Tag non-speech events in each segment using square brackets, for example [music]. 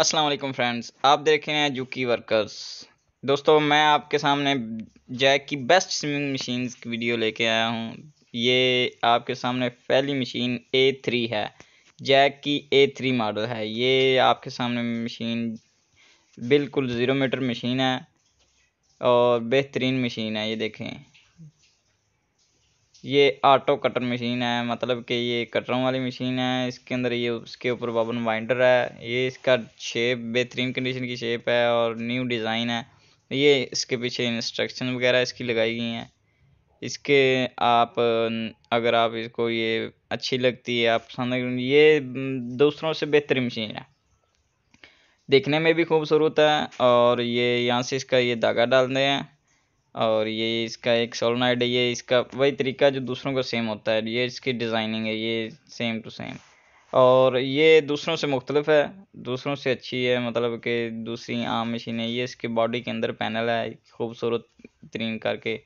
Aslam friends आप देख रहे हैं जुकी वर्कर्स दोस्तों मैं आपके सामने जैक की बेस्ट स्विमिंग मशीन की वीडियो लेके आया हूँ ये आपके सामने पहली मशीन ए थ्री है जैक की ए थ्री मॉडल है ये आपके सामने मशीन बिल्कुल ज़ीरो मीटर मशीन है और बेहतरीन मशीन है ये देखें ये ऑटो कटर मशीन है मतलब कि ये कटरों वाली मशीन है इसके अंदर ये उसके ऊपर बबन बाइंडर है ये इसका शेप बेहतरीन कंडीशन की शेप है और न्यू डिज़ाइन है ये इसके पीछे इंस्ट्रक्शन वगैरह इसकी लगाई गई हैं इसके आप अगर आप इसको ये अच्छी लगती है आप पसंद ये दूसरों से बेहतरीन मशीन है देखने में भी खूबसूरत है और ये यहाँ से इसका ये धागा डालते हैं और ये इसका एक सोलनाइड है ये इसका वही तरीका जो दूसरों का सेम होता है ये इसकी डिज़ाइनिंग है ये सेम टू सेम और ये दूसरों से मुख्तलिफ है दूसरों से अच्छी है मतलब कि दूसरी आम मशीन है ये इसके बॉडी के अंदर पैनल है खूबसूरत तरीन करके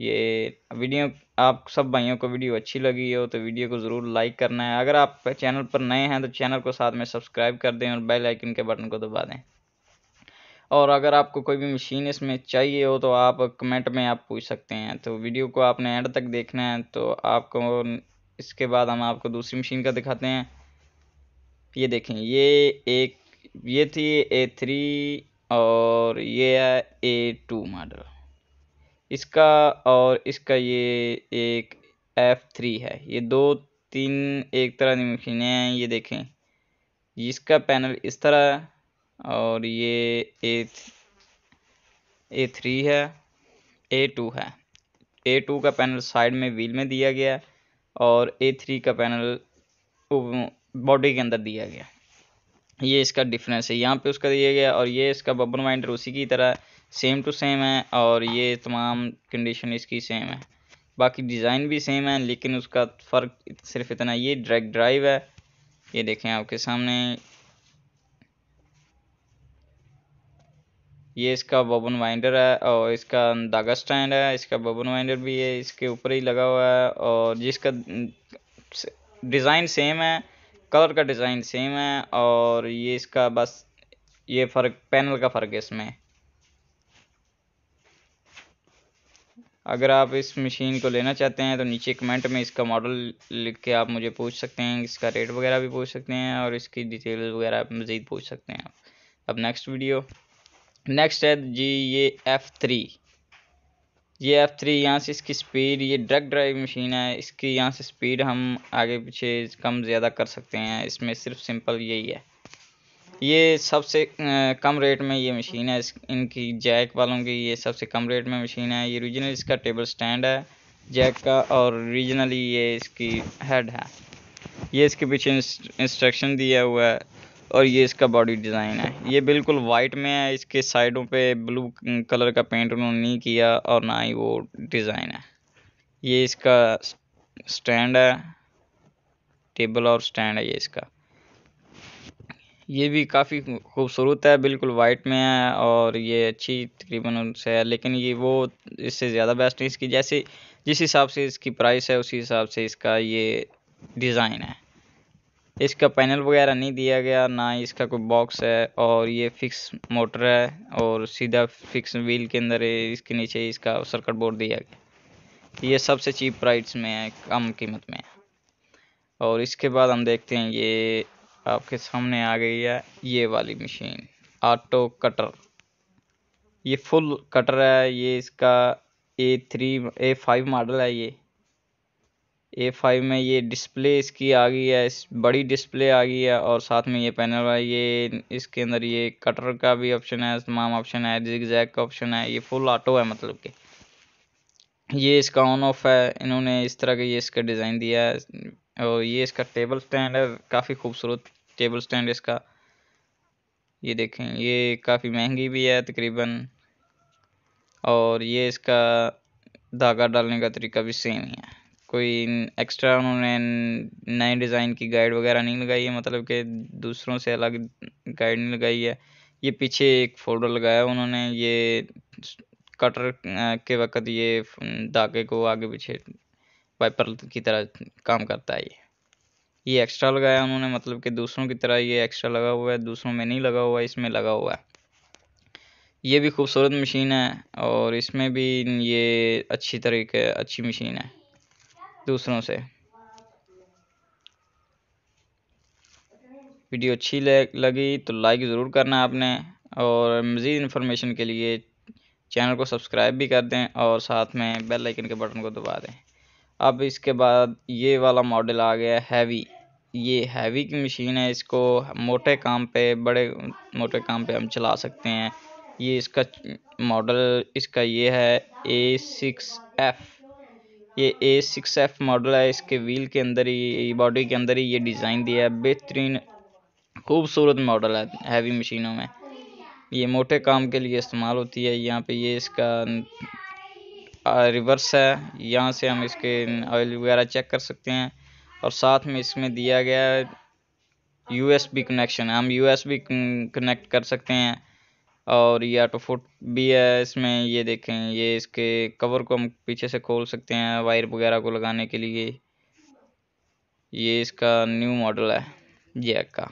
ये वीडियो आप सब भाइयों को वीडियो अच्छी लगी हो तो वीडियो को ज़रूर लाइक करना है अगर आप चैनल पर नए हैं तो चैनल को साथ में सब्सक्राइब कर दें और बेल आइकन के बटन को दबा दें और अगर आपको कोई भी मशीन इसमें चाहिए हो तो आप कमेंट में आप पूछ सकते हैं तो वीडियो को आपने एंड तक देखना है तो आपको इसके बाद हम आपको दूसरी मशीन का दिखाते हैं ये देखें ये एक ये थी ए थ्री और ये है ए टू मॉडल इसका और इसका ये एक एफ थ्री है ये दो तीन एक तरह की मशीनें हैं ये देखें इसका पैनल इस तरह है और ये ए ए थ्री है ए टू है ए टू का पैनल साइड में व्हील में दिया गया है और ए थ्री का पैनल बॉडी के अंदर दिया गया ये इसका डिफरेंस है यहाँ पे उसका दिया गया और ये इसका बबन माइंडर उसी की तरह सेम टू सेम है और ये तमाम कंडीशन इसकी सेम है बाकी डिज़ाइन भी सेम है लेकिन उसका फ़र्क सिर्फ इतना ये ड्रैग ड्राइव है ये देखें आपके सामने ये इसका बबन वाइंडर है और इसका धागा स्टैंड है इसका बबन वाइंडर भी है इसके ऊपर ही लगा हुआ है और जिसका डिज़ाइन सेम है कलर का डिज़ाइन सेम है और ये इसका बस ये फ़र्क पैनल का फ़र्क है इसमें अगर आप इस मशीन को लेना चाहते हैं तो नीचे कमेंट में इसका मॉडल लिख के आप मुझे पूछ सकते हैं इसका रेट वगैरह भी पूछ सकते हैं और इसकी डिटेल वगैरह मज़ीद पूछ सकते हैं आप अब नेक्स्ट वीडियो नेक्स्ट है जी ये एफ़ थ्री ये एफ़ थ्री यहाँ से इसकी स्पीड ये ड्रग ड्राइव मशीन है इसकी यहाँ से स्पीड हम आगे पीछे कम ज़्यादा कर सकते हैं इसमें सिर्फ सिंपल यही है ये सबसे कम रेट में ये मशीन है इनकी जैक वालों की ये सबसे कम रेट में मशीन है ये रीजनल इसका टेबल स्टैंड है जैक का और रीजनली ये इसकी हेड है ये इसके पीछे इंस्ट्रक्शन दिया हुआ है और ये इसका बॉडी डिज़ाइन है ये बिल्कुल वाइट में है इसके साइडों पे ब्लू कलर का पेंट उन्होंने नहीं किया और ना ही वो डिज़ाइन है ये इसका स्टैंड है टेबल और स्टैंड है ये इसका ये भी काफ़ी खूबसूरत है बिल्कुल वाइट में है और ये अच्छी तकरीबन उनसे है लेकिन ये वो इससे ज़्यादा बेस्ट है इसकी जैसे जिस हिसाब से इसकी प्राइस है उसी हिसाब से इसका ये डिज़ाइन है इसका पैनल वगैरह नहीं दिया गया ना इसका कोई बॉक्स है और ये फिक्स मोटर है और सीधा फिक्स व्हील के अंदर इसके नीचे इसका सर्कट बोर्ड दिया गया ये सबसे चीप प्राइस में है कम कीमत में है और इसके बाद हम देखते हैं ये आपके सामने आ गई है ये वाली मशीन ऑटो कटर ये फुल कटर है ये इसका A three A five model है ये ए फाइव में ये डिस्प्ले इसकी आ गई है इस बड़ी डिस्प्ले आ गई है और साथ में ये पैनल है ये इसके अंदर ये कटर का भी ऑप्शन है तमाम ऑप्शन है जिग जैक का ऑप्शन है ये फुल ऑटो है मतलब कि ये इसका ऑन ऑफ है इन्होंने इस तरह का ये इसका डिज़ाइन दिया है और ये इसका टेबल स्टैंड है काफ़ी खूबसूरत टेबल स्टैंड इसका ये देखें ये काफ़ी महंगी भी है तकरीबन और ये इसका धागा डालने का तरीका भी सेम ही है कोई एक्स्ट्रा उन्होंने नए डिज़ाइन की गाइड वगैरह नहीं लगाई है मतलब कि दूसरों से अलग गाइड नहीं लगाई है ये पीछे एक फोल्डर लगाया उन्होंने ये कटर के वक्त ये धागे को आगे पीछे वाइपर की तरह काम करता है ये ये एक्स्ट्रा लगाया उन्होंने मतलब कि दूसरों की तरह ये एक्स्ट्रा लगा हुआ है दूसरों में नहीं लगा हुआ है इसमें लगा हुआ है ये भी खूबसूरत मशीन है और इसमें भी ये अच्छी तरीके अच्छी मशीन है दूसरों से वीडियो अच्छी लगी तो लाइक ज़रूर करना आपने और मज़ीद इन्फॉर्मेशन के लिए चैनल को सब्सक्राइब भी कर दें और साथ में बेल आइकन के बटन को दबा दें अब इसके बाद ये वाला मॉडल आ गया हैवी ये हैवी की मशीन है इसको मोटे काम पे बड़े मोटे काम पे हम चला सकते हैं ये इसका मॉडल इसका ये है ए सिक्स एफ़ ये ए सिक्स एफ मॉडल है इसके व्हील के अंदर ही बॉडी के अंदर ही ये डिज़ाइन दिया है बेहतरीन खूबसूरत मॉडल है हैवी मशीनों में ये मोटे काम के लिए इस्तेमाल होती है यहाँ पे ये इसका रिवर्स है यहाँ से हम इसके ऑयल वगैरह चेक कर सकते हैं और साथ में इसमें दिया गया है यू कनेक्शन हम यू कनेक्ट कर सकते हैं और ये ऑटो फुट भी है इसमें ये देखें ये इसके कवर को हम पीछे से खोल सकते हैं वायर वगैरह को लगाने के लिए ये इसका न्यू मॉडल है जैक का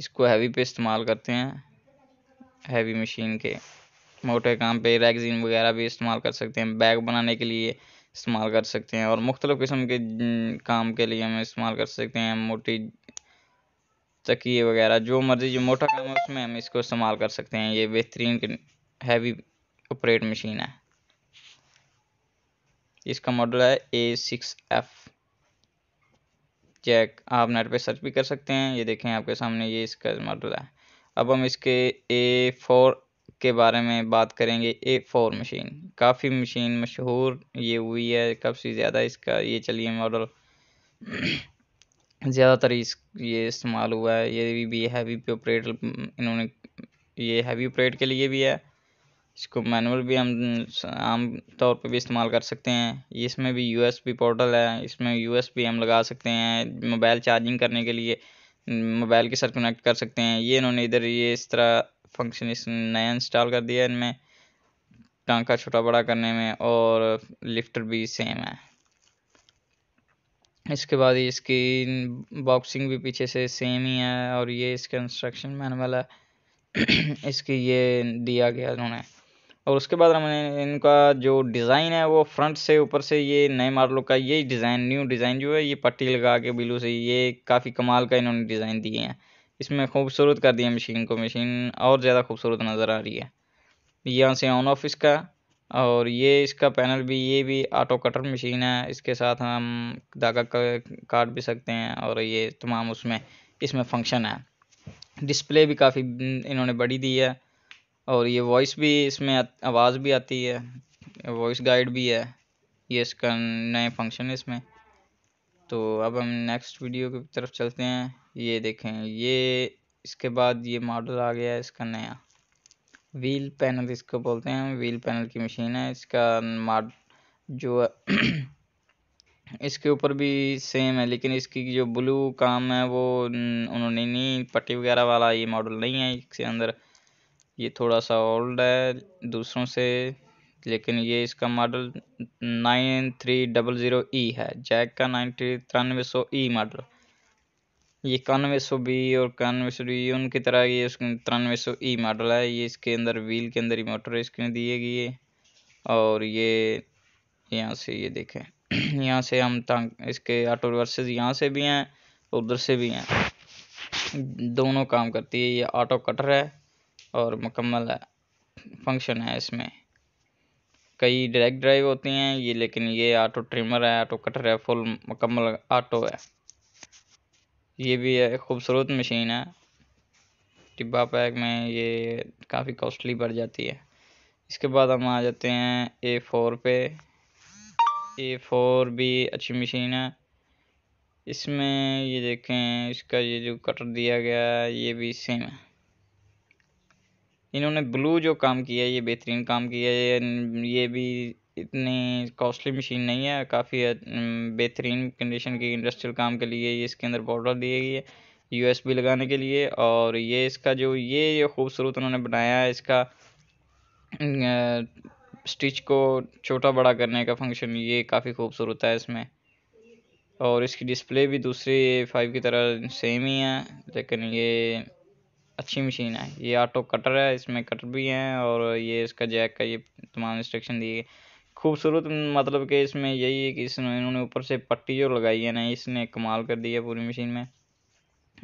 इसको हैवी पे इस्तेमाल करते हैं हैवी मशीन के मोटे काम पे रैगजीन वगैरह भी इस्तेमाल कर सकते हैं बैग बनाने के लिए इस्तेमाल कर सकते हैं और मुख्तलिफ़ किस्म के काम के लिए हम इस्तेमाल कर सकते हैं मोटी तकिए वगैरह जो मर्ज़ी जो मोटा काम है उसमें हम इसको इस्तेमाल कर सकते हैं ये बेहतरीन हैवी ऑपरेट मशीन है इसका मॉडल है ए सिक्स एफ चेक आप नेट पे सर्च भी कर सकते हैं ये देखें आपके सामने ये इसका मॉडल है अब हम इसके ए फोर के बारे में बात करेंगे ए फोर मशीन काफ़ी मशीन मशहूर ये हुई है काफ़ी ज़्यादा इसका ये चलिए मॉडल ज़्यादातर इस ये इस्तेमाल हुआ है ये भी हैवी ऑपरेट इन्होंने ये हैवी ऑपरेट के लिए भी है इसको मैनुअल भी हम आम तौर पे भी इस्तेमाल कर सकते हैं इसमें भी यू एस पोर्टल है इसमें यू एस हम लगा सकते हैं मोबाइल चार्जिंग करने के लिए मोबाइल के साथ कनेक्ट कर सकते हैं ये इन्होंने इधर ये इस तरह फंक्शन इस नया इंस्टॉल कर दिया है इनमें टाँका छोटा बड़ा करने में और लिफ्टर भी सेम है इसके बाद इसकी बॉक्सिंग भी पीछे से सेम ही है और ये इसके इंस्ट्रक्शन मैनुअल है इसकी ये दिया गया उन्होंने और उसके बाद हमने इनका जो डिज़ाइन है वो फ्रंट से ऊपर से ये नए मॉडलों का ये डिज़ाइन न्यू डिज़ाइन जो है ये पट्टी लगा के बिलू से ये काफ़ी कमाल का इन्होंने डिज़ाइन दिए हैं इसमें खूबसूरत कर दिया मशीन को मशीन और ज़्यादा खूबसूरत नज़र आ रही है यहाँ से ऑन ऑफ इसका और ये इसका पैनल भी ये भी ऑटो कटर मशीन है इसके साथ हम धागा काट भी सकते हैं और ये तमाम उसमें इसमें फंक्शन है डिस्प्ले भी काफ़ी इन्होंने बड़ी दी है और ये वॉइस भी इसमें आवाज़ भी आती है वॉइस गाइड भी है ये इसका नए फंक्शन है इसमें तो अब हम नेक्स्ट वीडियो की तरफ चलते हैं ये देखें ये इसके बाद ये मॉडल आ गया है इसका नया व्हील पैनल इसको बोलते हैं व्हील पैनल की मशीन है इसका माड जो [clears throat] इसके ऊपर भी सेम है लेकिन इसकी जो ब्लू काम है वो उन्होंने नहीं पट्टी वगैरह वाला ये मॉडल नहीं है इसके अंदर ये थोड़ा सा ओल्ड है दूसरों से लेकिन ये इसका model nine three double zero E है जैक का नाइन थ्री तिरानवे सौ ई मॉडल ये इक्यानवे सौ बी और इक्यानवे सौ डी उनकी तरह ये तिरानवे सौ ई मॉडल है ये इसके अंदर व्हील के अंदर ही मोटर इसके दिए गई है और ये यहाँ से ये देखें [clears throat] यहाँ से हम तंग इसके ऑटो रिवर्सेज यहाँ से भी हैं उधर से भी हैं दोनों काम करती है ये ऑटो कटर है और मुकम्मल है फंक्शन है इसमें कई डायरेक्ट ड्राइव होती हैं ये लेकिन ये ऑटो ट्रिमर है ऑटो कटर है फुल मुकम्मल ऑटो है ये भी है खूबसूरत मशीन है टिब्बा पैक में ये काफ़ी कॉस्टली बढ़ जाती है इसके बाद हम आ जाते हैं ए फोर पे ए फोर भी अच्छी मशीन है इसमें ये देखें इसका ये जो कटर दिया गया है ये भी सेम है इन्होंने ब्लू जो काम किया है ये बेहतरीन काम किया है ये भी इतनी कॉस्टली मशीन नहीं है काफ़ी बेहतरीन कंडीशन की इंडस्ट्रियल काम के लिए ये इसके अंदर बॉर्डर दी गई है यूएसबी लगाने के लिए और ये इसका जो ये खूबसूरत उन्होंने बनाया है इसका स्टिच को छोटा बड़ा करने का फंक्शन ये काफ़ी खूबसूरत है इसमें और इसकी डिस्प्ले भी दूसरी फाइव की तरह सेम ही है लेकिन ये अच्छी मशीन है ये ऑटो कटर है इसमें कटर भी हैं और ये इसका जैक का ये तमाम इंस्ट्रक्शन दिए गए खूबसूरत मतलब कि इसमें यही है कि इसमें इन्होंने ऊपर से पट्टी जो लगाई है ना इसने कमाल कर दी है पूरी मशीन में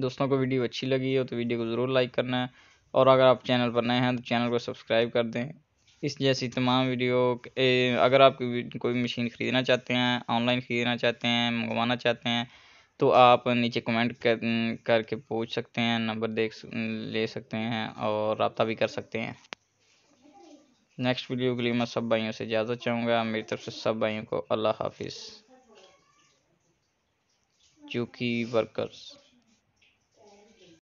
दोस्तों को वीडियो अच्छी लगी हो तो वीडियो को ज़रूर लाइक करना है और अगर आप चैनल पर नए हैं तो चैनल को सब्सक्राइब कर दें इस जैसी तमाम वीडियो ए, अगर आप कोई मशीन ख़रीदना चाहते हैं ऑनलाइन ख़रीदना चाहते हैं मंगवाना चाहते हैं तो आप नीचे कमेंट कर करके पूछ सकते हैं नंबर देख ले सकते हैं और रबता भी कर सकते हैं नेक्स्ट वीडियो के लिए मैं सब भाइयों से इजाज़त चाहूँगा मेरी तरफ से सब भाइयों को अल्लाह हाफिज़ चूँकि वर्कर्स